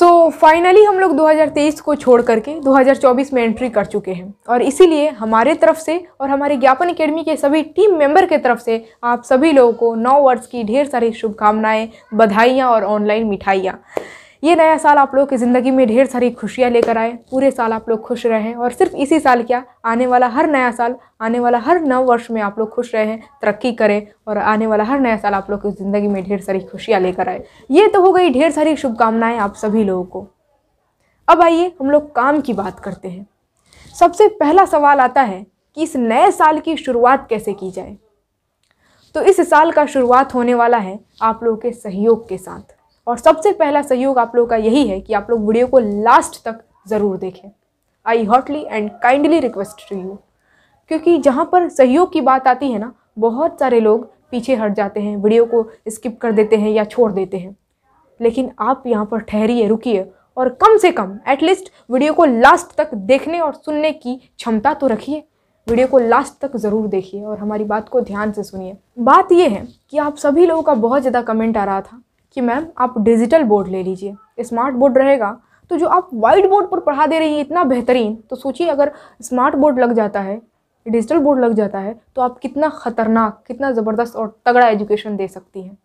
सो so, finally हम लोग 2023 को छोड़ करके 2024 में एंट्री कर चुके हैं और इसीलिए हमारे तरफ से और हमारे ज्ञापन एकेडमी के सभी टीम मेंबर के तरफ से आप सभी लोगों को नौ वर्ष की ढेर सारी शुभकामनाएं बधाइयाँ और ऑनलाइन मिठाइयाँ ये नया साल आप लोग की ज़िंदगी में ढेर सारी खुशियाँ लेकर आए पूरे साल आप लोग खुश रहें और सिर्फ इसी साल क्या आने वाला हर नया साल आने वाला हर नव वर्ष में आप लोग खुश रहें तरक्की करें और आने वाला हर नया साल आप लोग की ज़िंदगी में ढेर सारी खुशियाँ लेकर आए ये तो हो गई ढेर सारी शुभकामनाएँ आप सभी लोगों को अब आइए हम लोग काम की बात करते हैं सबसे पहला सवाल आता है कि इस नए साल की शुरुआत कैसे की जाए तो इस साल का शुरुआत होने वाला है आप लोगों के सहयोग के साथ और सबसे पहला सहयोग आप लोगों का यही है कि आप लोग वीडियो को लास्ट तक ज़रूर देखें I heartily and kindly request to you क्योंकि जहाँ पर सहयोग की बात आती है ना बहुत सारे लोग पीछे हट जाते हैं वीडियो को स्किप कर देते हैं या छोड़ देते हैं लेकिन आप यहाँ पर ठहरिए रुकिए और कम से कम एटलीस्ट वीडियो को लास्ट तक देखने और सुनने की क्षमता तो रखिए वीडियो को लास्ट तक ज़रूर देखिए और हमारी बात को ध्यान से सुनिए बात यह है कि आप सभी लोगों का बहुत ज़्यादा कमेंट आ रहा था कि मैम आप डिजिटल बोर्ड ले लीजिए स्मार्ट बोर्ड रहेगा तो जो आप वाइट बोर्ड पर पढ़ा दे रही हैं इतना बेहतरीन तो सोचिए अगर स्मार्ट बोर्ड लग जाता है डिजिटल बोर्ड लग जाता है तो आप कितना ख़तरनाक कितना ज़बरदस्त और तगड़ा एजुकेशन दे सकती हैं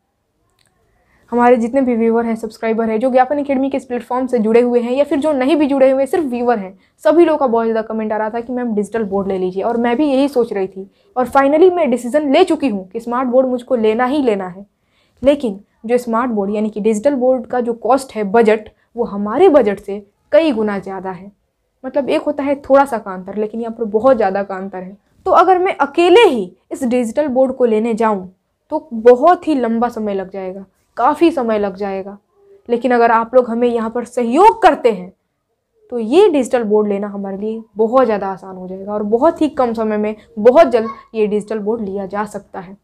हमारे जितने भी व्यूवर हैं सब्सक्राइबर हैं जो ज्ञापन अकेडमी के इस प्लेटफॉर्म से जुड़े हुए हैं या फिर जो नहीं भी जुड़े हुए हैं सिर्फ व्यूवर हैं सभी लोगों का बहुत ज़्यादा कमेंट आ रहा था कि मैम डिजिटल बोर्ड ले लीजिए और मैं भी यही सोच रही थी और फाइनली मैं डिसीजन ले चुकी हूँ कि स्मार्ट बोर्ड मुझको लेना ही लेना है लेकिन जो स्मार्ट बोर्ड यानी कि डिजिटल बोर्ड का जो कॉस्ट है बजट वो हमारे बजट से कई गुना ज़्यादा है मतलब एक होता है थोड़ा सा का अंतर लेकिन यहाँ पर बहुत ज़्यादा का अंतर है तो अगर मैं अकेले ही इस डिजिटल बोर्ड को लेने जाऊँ तो बहुत ही लंबा समय लग जाएगा काफ़ी समय लग जाएगा लेकिन अगर आप लोग हमें यहाँ पर सहयोग करते हैं तो ये डिजिटल बोर्ड लेना हमारे लिए बहुत ज़्यादा आसान हो जाएगा और बहुत ही कम समय में बहुत जल्द ये डिजिटल बोर्ड लिया जा सकता है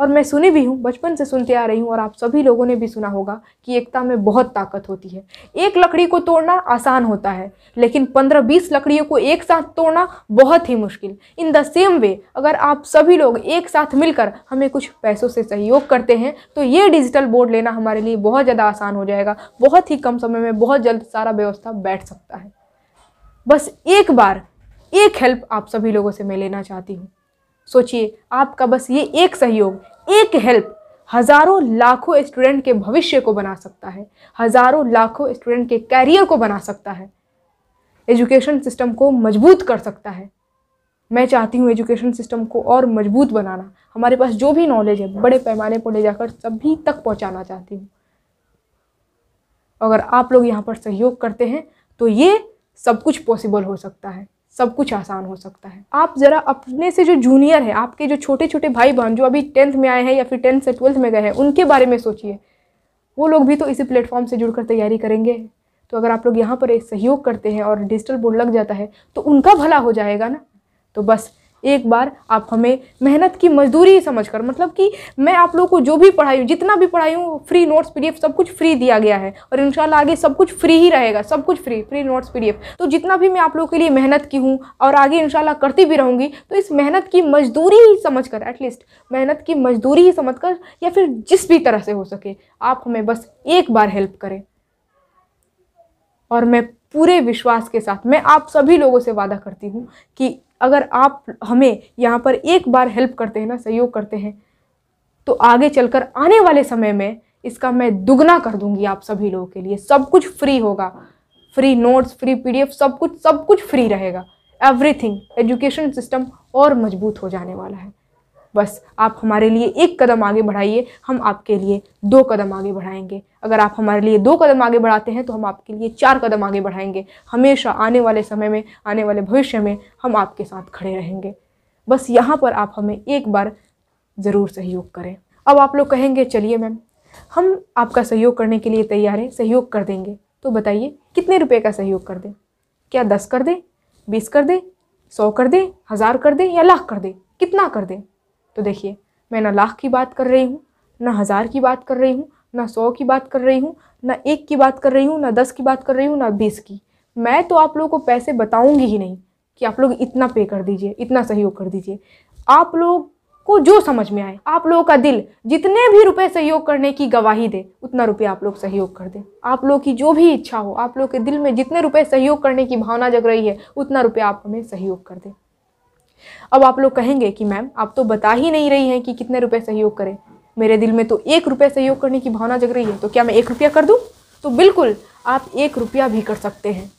और मैं सुनी भी हूँ बचपन से सुनते आ रही हूँ और आप सभी लोगों ने भी सुना होगा कि एकता में बहुत ताकत होती है एक लकड़ी को तोड़ना आसान होता है लेकिन पंद्रह बीस लकड़ियों को एक साथ तोड़ना बहुत ही मुश्किल इन द सेम वे अगर आप सभी लोग एक साथ मिलकर हमें कुछ पैसों से सहयोग करते हैं तो ये डिजिटल बोर्ड लेना हमारे लिए बहुत ज़्यादा आसान हो जाएगा बहुत ही कम समय में बहुत जल्द सारा व्यवस्था बैठ सकता है बस एक बार एक हेल्प आप सभी लोगों से मैं लेना चाहती हूँ सोचिए आपका बस ये एक सहयोग एक हेल्प हज़ारों लाखों स्टूडेंट के भविष्य को बना सकता है हज़ारों लाखों स्टूडेंट के कैरियर को बना सकता है एजुकेशन सिस्टम को मजबूत कर सकता है मैं चाहती हूँ एजुकेशन सिस्टम को और मजबूत बनाना हमारे पास जो भी नॉलेज है बड़े पैमाने पर ले जाकर सभी तक पहुँचाना चाहती हूँ अगर आप लोग यहाँ पर सहयोग करते हैं तो ये सब कुछ पॉसिबल हो सकता है सब कुछ आसान हो सकता है आप ज़रा अपने से जो जूनियर है आपके जो छोटे छोटे भाई बहन जो अभी टेंथ में आए हैं या फिर टेंथ से ट्वेल्थ में गए हैं उनके बारे में सोचिए वो लोग भी तो इसी प्लेटफॉर्म से जुड़कर तैयारी करेंगे तो अगर आप लोग यहाँ पर सहयोग करते हैं और डिजिटल बोर्ड लग जाता है तो उनका भला हो जाएगा ना तो बस एक बार आप हमें मेहनत की मजदूरी समझकर मतलब कि मैं आप लोगों को जो भी पढ़ाई हूँ जितना भी पढ़ाई हूँ फ्री नोट्स पीडीएफ सब कुछ फ्री दिया गया है और इन आगे सब कुछ फ्री ही रहेगा सब कुछ फ्री फ्री नोट्स पीडीएफ तो जितना भी मैं आप लोगों के लिए मेहनत की हूँ और आगे इन करती भी रहूँगी तो इस मेहनत की मजदूरी ही समझ कर एटलीस्ट मेहनत की मजदूरी ही समझ कर या फिर जिस भी तरह से हो सके आप हमें बस एक बार हेल्प करें और मैं पूरे विश्वास के साथ मैं आप सभी लोगों से वादा करती हूँ कि अगर आप हमें यहाँ पर एक बार हेल्प करते हैं ना सहयोग करते हैं तो आगे चलकर आने वाले समय में इसका मैं दुगना कर दूंगी आप सभी लोगों के लिए सब कुछ फ्री होगा फ्री नोट्स फ्री पीडीएफ सब कुछ सब कुछ फ्री रहेगा एवरीथिंग एजुकेशन सिस्टम और मजबूत हो जाने वाला है बस आप हमारे लिए एक कदम आगे बढ़ाइए हम आपके लिए दो कदम आगे बढ़ाएंगे अगर आप हमारे लिए दो कदम आगे बढ़ाते हैं तो हम आपके लिए चार कदम आगे बढ़ाएंगे हमेशा आने वाले समय में आने वाले भविष्य में हम आपके साथ खड़े रहेंगे बस यहाँ पर आप हमें एक बार ज़रूर सहयोग करें अब आप लोग कहेंगे चलिए मैम हम आपका सहयोग करने के लिए तैयार हैं सहयोग कर देंगे तो बताइए कितने रुपये का सहयोग कर दें क्या दस कर दें बीस कर दें सौ कर दें हज़ार कर दें या लाख कर दें कितना कर दें तो देखिए मैं ना लाख की बात कर रही हूँ ना हज़ार की बात कर रही हूँ ना सौ की बात कर रही हूँ ना एक की बात कर रही हूँ ना दस की बात कर रही हूँ ना बीस की मैं तो आप लोगों को पैसे बताऊँगी ही नहीं कि आप लोग इतना पे कर दीजिए इतना सहयोग कर दीजिए आप लोग को जो समझ में आए आप लोगों का दिल जितने भी रुपए सहयोग करने की गवाही दे उतना रुपए आप लोग सहयोग कर दें आप लोग की जो भी इच्छा हो आप लोग के दिल में जितने रुपए सहयोग करने की भावना जग रही है उतना रुपए आप हमें सहयोग कर दें अब आप लोग कहेंगे कि मैम आप तो बता ही नहीं रही हैं कि कितने रुपए सहयोग करें मेरे दिल में तो एक रुपये सहयोग करने की भावना जग रही है तो क्या मैं एक रुपया कर दूँ तो बिल्कुल आप एक रुपया भी कर सकते हैं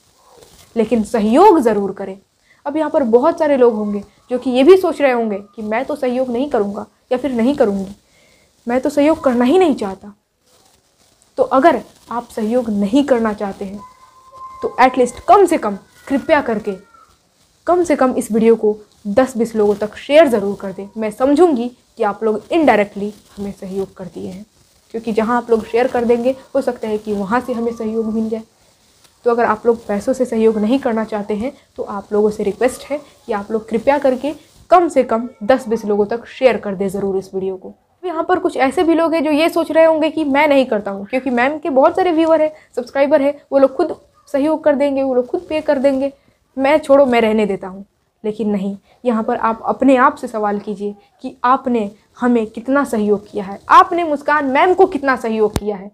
लेकिन सहयोग ज़रूर करें अब यहाँ पर बहुत सारे लोग होंगे जो कि ये भी सोच रहे होंगे कि मैं तो सहयोग नहीं करूँगा या फिर नहीं करूँगी मैं तो सहयोग करना ही नहीं चाहता तो अगर आप सहयोग नहीं करना चाहते हैं तो एटलीस्ट कम से कम कृपया करके कम से कम इस वीडियो को दस बीस लोगों तक शेयर ज़रूर कर दें मैं समझूंगी कि आप लोग इनडायरेक्टली हमें सहयोग कर दिए हैं क्योंकि जहाँ आप लोग शेयर कर देंगे हो सकता है कि वहाँ से हमें सहयोग मिल जाए तो अगर आप लोग पैसों से सहयोग नहीं करना चाहते हैं तो आप लोगों से रिक्वेस्ट है कि आप लोग कृपया करके कम से कम दस बीस लोगों तक शेयर कर दें ज़रूर इस वीडियो को यहाँ पर कुछ ऐसे भी लोग हैं जो ये सोच रहे होंगे कि मैं नहीं करता हूँ क्योंकि मैम के बहुत सारे व्यूअर हैं सब्सक्राइबर हैं वो लोग खुद सहयोग कर देंगे वो लोग खुद पे कर देंगे मैं छोड़ो मैं रहने देता हूँ लेकिन नहीं यहाँ पर आप अपने आप से सवाल कीजिए कि आपने हमें कितना सहयोग किया है आपने मुस्कान मैम को कितना सहयोग किया है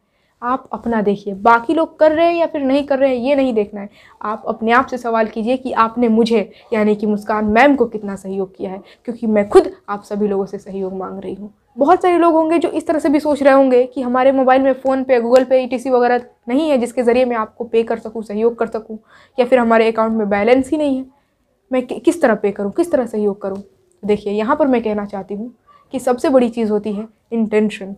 आप अपना देखिए बाकी लोग कर रहे हैं या फिर नहीं कर रहे हैं ये नहीं देखना है आप अपने आप से सवाल कीजिए कि आपने मुझे यानी कि मुस्कान मैम को कितना सहयोग किया है क्योंकि मैं खुद आप सभी लोगों से सहयोग मांग रही हूँ बहुत सारे लोग होंगे जो इस तरह से भी सोच रहे होंगे कि हमारे मोबाइल में फ़ोन पे गूगल पे ई वगैरह नहीं है जिसके ज़रिए मैं आपको पे कर सकूँ सहयोग कर सकूँ या फिर हमारे अकाउंट में बैलेंस ही नहीं है मैं किस तरह पे करूँ किस तरह सहयोग करूँ तो देखिए यहाँ पर मैं कहना चाहती हूँ कि सबसे बड़ी चीज़ होती है इंटेंशन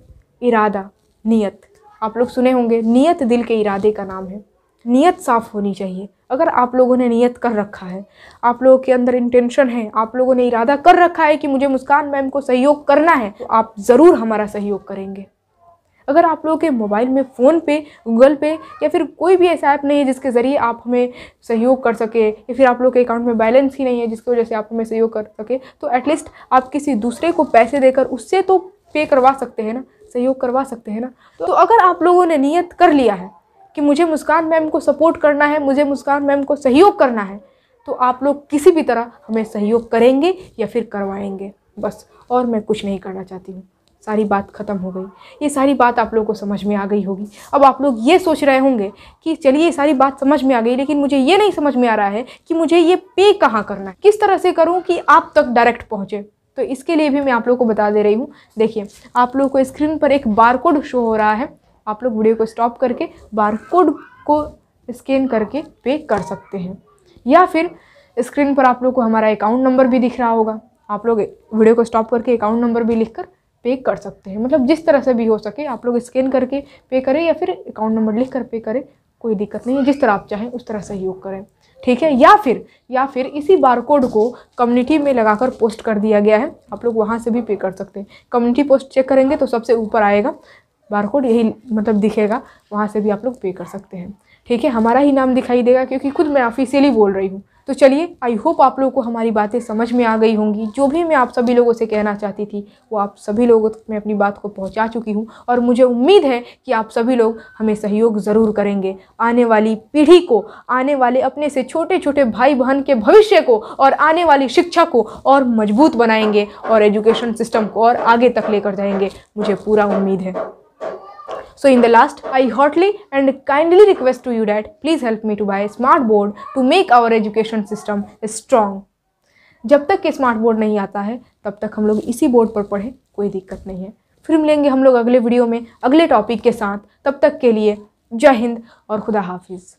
इरादा नीयत आप लोग सुने होंगे नीयत दिल के इरादे का नाम है नीयत साफ़ होनी चाहिए अगर आप लोगों ने नीयत कर रखा है आप लोगों के अंदर इंटेंशन है आप लोगों ने इरादा कर रखा है कि मुझे मुस्कान मैम को सहयोग करना है तो आप ज़रूर हमारा सहयोग करेंगे अगर आप लोगों के मोबाइल में फ़ोन पे गूगल पे या फिर कोई भी ऐसा ऐप नहीं है जिसके ज़रिए आप हमें सहयोग कर सके या फिर आप लोग के अकाउंट में बैलेंस ही नहीं है जिसकी वजह से आप हमें सहयोग कर सके तो एटलीस्ट आप किसी दूसरे को पैसे देकर उससे तो पे करवा सकते हैं ना सहयोग करवा सकते हैं ना तो अगर आप लोगों ने नियत कर लिया है कि मुझे मुस्कान मैम को सपोर्ट करना है मुझे मुस्कान मैम को सहयोग करना है तो आप लोग किसी भी तरह हमें सहयोग करेंगे या फिर करवाएंगे बस और मैं कुछ नहीं करना चाहती हूँ सारी बात ख़त्म हो गई ये सारी बात आप लोगों को समझ में आ गई होगी अब आप लोग ये सोच रहे होंगे कि चलिए ये सारी बात समझ में आ गई लेकिन मुझे ये नहीं समझ में आ रहा है कि मुझे ये पे कहाँ करना है किस तरह से करूँ कि आप तक डायरेक्ट पहुँचे तो इसके लिए भी मैं आप लोग को बता दे रही हूँ देखिए आप लोग को स्क्रीन पर एक बार कोड शो हो रहा है आप लोग वीडियो को स्टॉप करके बार कोड को स्कैन करके पे कर सकते हैं या फिर स्क्रीन पर आप लोग को हमारा अकाउंट नंबर भी दिख रहा होगा आप लोग वीडियो को स्टॉप करके अकाउंट नंबर भी लिखकर पे कर सकते हैं मतलब जिस तरह से भी हो सके आप लोग स्कैन करके पे करें या फिर अकाउंट नंबर लिख कर पे करें कोई दिक्कत नहीं है जिस तरह आप चाहें उस तरह सहयोग करें ठीक है या फिर या फिर इसी बार कोड को कम्युनिटी में लगाकर पोस्ट कर दिया गया है आप लोग वहाँ से भी पे कर सकते हैं कम्युनिटी पोस्ट चेक करेंगे तो सबसे ऊपर आएगा बार कोड यही मतलब दिखेगा वहाँ से भी आप लोग पे कर सकते हैं ठीक है हमारा ही नाम दिखाई देगा क्योंकि खुद मैं ऑफिशियली बोल रही हूँ तो चलिए आई होप आप लोगों को हमारी बातें समझ में आ गई होंगी जो भी मैं आप सभी लोगों से कहना चाहती थी वो आप सभी लोगों तक मैं अपनी बात को पहुंचा चुकी हूं और मुझे उम्मीद है कि आप सभी लोग हमें सहयोग ज़रूर करेंगे आने वाली पीढ़ी को आने वाले अपने से छोटे छोटे भाई बहन के भविष्य को और आने वाली शिक्षा को और मजबूत बनाएंगे और एजुकेशन सिस्टम को और आगे तक लेकर जाएंगे मुझे पूरा उम्मीद है So in the last, I hotly and kindly request to you that please help me to buy a smart board to make our education system strong. जब तक ये स्मार्ट बोर्ड नहीं आता है तब तक हम लोग इसी बोर्ड पर पढ़ें कोई दिक्कत नहीं है फिर मिलेंगे हम लोग अगले वीडियो में अगले टॉपिक के साथ तब तक के लिए जय हिंद और खुदा हाफिज़